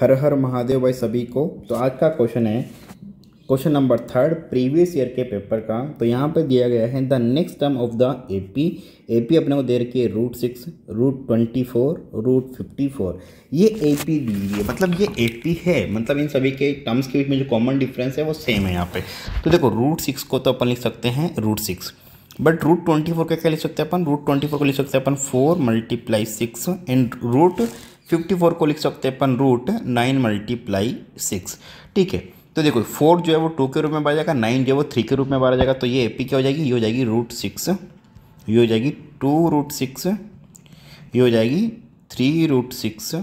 हर हर महादेव भाई सभी को तो आज का क्वेश्चन है question number third previous year के पेपर का तो यहाँ पर दिया गया है the next term of the AP AP अपने को दे रखी है root six root twenty four root fifty four ये एपी दी हुई है मतलब ये एपी है मतलब इन सभी के टर्म्स के बीच में जो कॉमन डिफरेंस है वो सेम है यहाँ पे तो देखो रूट सिक्स को तो अपन लिख सकते हैं root six but root twenty four का क्या लिख सकते हैं अपन रूट ट्वेंटी फोर को लिख सकते हैं अपन four multiply six and root fifty four को लिख सकते हैं अपन रूट नाइन मल्टीप्लाई सिक्स ठीक है तो देखो फोर जो है वो टू के रूप में बढ़ जाएगा नाइन जो है वो थ्री के रूप में बढ़ जाएगा तो ये एपी क्या हो जाएगी ये हो जाएगी रूट सिक्स ये हो जाएगी टू रूट सिक्स ये हो जाएगी थ्री रूट सिक्स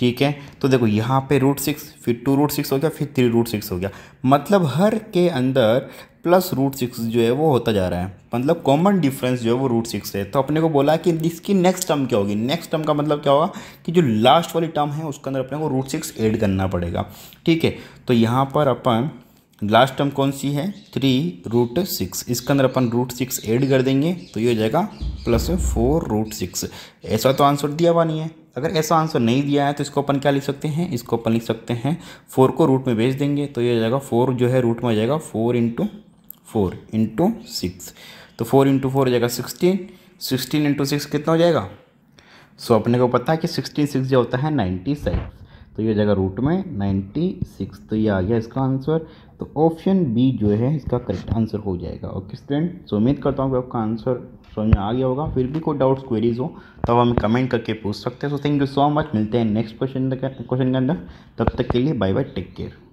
ठीक है तो देखो यहाँ पे रूट सिक्स फिर टू रूट सिक्स हो गया फिर थ्री रूट सिक्स हो गया मतलब हर के अंदर प्लस रूट सिक्स जो है वो होता जा रहा है मतलब कॉमन डिफरेंस जो है वो रूट सिक्स है तो अपने को बोला कि इसकी नेक्स्ट टर्म क्या होगी नेक्स्ट टर्म का मतलब क्या होगा कि जो लास्ट वाली टर्म है उसके अंदर अपने को रूट सिक्स एड करना पड़ेगा ठीक है तो यहाँ पर अपन लास्ट टर्म कौन सी है थ्री रूट सिक्स इसके अंदर अपन रूट सिक्स एड कर देंगे तो ये हो जाएगा प्लस फोर रूट सिक्स ऐसा तो आंसर दिया हुआ नहीं है अगर ऐसा आंसर नहीं दिया है तो इसको अपन क्या लिख सकते हैं इसको अपन लिख सकते हैं फोर को रूट में भेज देंगे तो ये हो जाएगा फोर जो है रूट में हो जाएगा four into four into six तो फोर इंटू फोर हो जाएगा सिक्सटीन सिक्सटीन इंटू सिक्स कितना हो जाएगा सो अपने को पता है कि सिक्सटीन सिक्स जो होता है नाइन्टी सिक्स तो ये हो जाएगा रूट में नाइन्टी सिक्स तो ये आ गया इसका आंसर तो ऑप्शन बी जो है इसका करेक्ट आंसर हो जाएगा ओके स्टूडेंट सो उम्मीद करता हूँ कि आपका आंसर समझ में आ गया होगा फिर भी कोई डाउट्स क्वेरीज हो तो हमें कमेंट करके पूछ सकते हैं so thank you so much मिलते हैं नेक्स्ट क्वेश्चन क्वेश्चन के अंदर तब तक के लिए बाय बाय टेक केयर